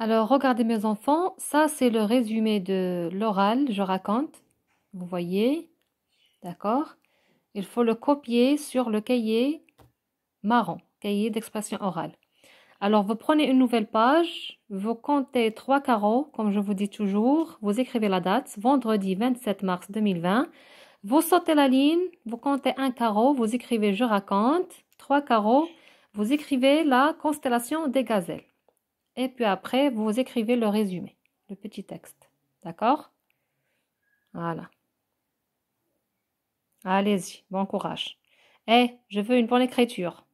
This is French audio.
Alors, regardez mes enfants, ça c'est le résumé de l'oral, je raconte. Vous voyez, d'accord Il faut le copier sur le cahier marron, cahier d'expression orale. Alors, vous prenez une nouvelle page, vous comptez trois carreaux, comme je vous dis toujours, vous écrivez la date, vendredi 27 mars 2020. Vous sautez la ligne, vous comptez un carreau, vous écrivez je raconte, trois carreaux, vous écrivez la constellation des gazelles. Et puis après, vous écrivez le résumé, le petit texte. D'accord Voilà. Allez-y, bon courage. Eh, je veux une bonne écriture.